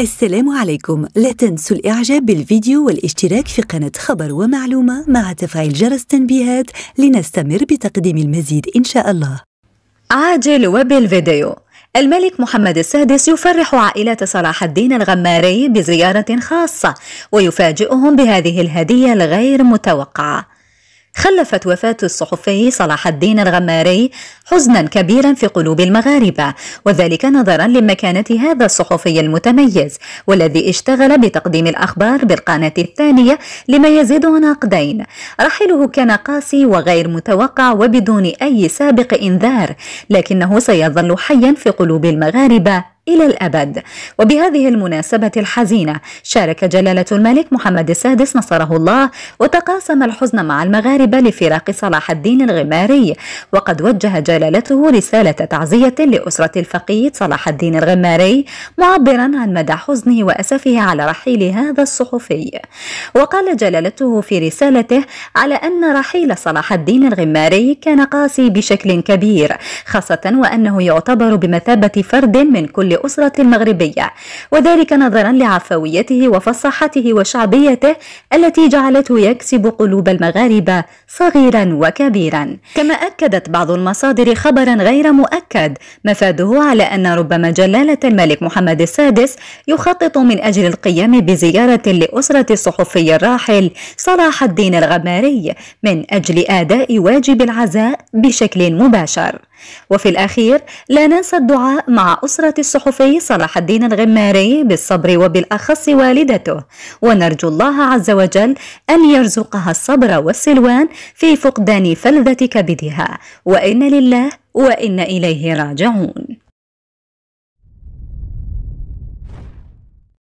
السلام عليكم لا تنسوا الإعجاب بالفيديو والاشتراك في قناة خبر ومعلومة مع تفعيل جرس تنبيهات لنستمر بتقديم المزيد إن شاء الله عاجل وبالفيديو الملك محمد السادس يفرح عائلة صلاح الدين الغماري بزيارة خاصة ويفاجئهم بهذه الهدية الغير متوقعة خلفت وفاة الصحفي صلاح الدين الغماري حزنا كبيرا في قلوب المغاربة وذلك نظرا لمكانة هذا الصحفي المتميز والذي اشتغل بتقديم الأخبار بالقناة الثانية لما يزيد عن عقدين رحيله كان قاسي وغير متوقع وبدون أي سابق إنذار لكنه سيظل حيا في قلوب المغاربة إلى الأبد وبهذه المناسبة الحزينة شارك جلالة الملك محمد السادس نصره الله وتقاسم الحزن مع المغاربة لفراق صلاح الدين الغماري وقد وجه جلالته رسالة تعزية لأسرة الفقيد صلاح الدين الغماري معبرا عن مدى حزنه وأسفه على رحيل هذا الصحفي وقال جلالته في رسالته على أن رحيل صلاح الدين الغماري كان قاسي بشكل كبير خاصة وأنه يعتبر بمثابة فرد من كل الأسرة المغربية وذلك نظرا لعفويته وفصاحته وشعبيته التي جعلته يكسب قلوب المغاربة صغيرا وكبيرا كما أكدت بعض المصادر خبرا غير مؤكد مفاده على أن ربما جلالة الملك محمد السادس يخطط من أجل القيام بزيارة لأسرة الصحفي الراحل صلاح الدين الغماري من أجل أداء واجب العزاء بشكل مباشر وفي الأخير لا ننسى الدعاء مع أسرة الصحفي صلاح الدين الغماري بالصبر وبالأخص والدته ونرجو الله عز وجل أن يرزقها الصبر والسلوان في فقدان فلذة كبدها وإن لله وإن إليه راجعون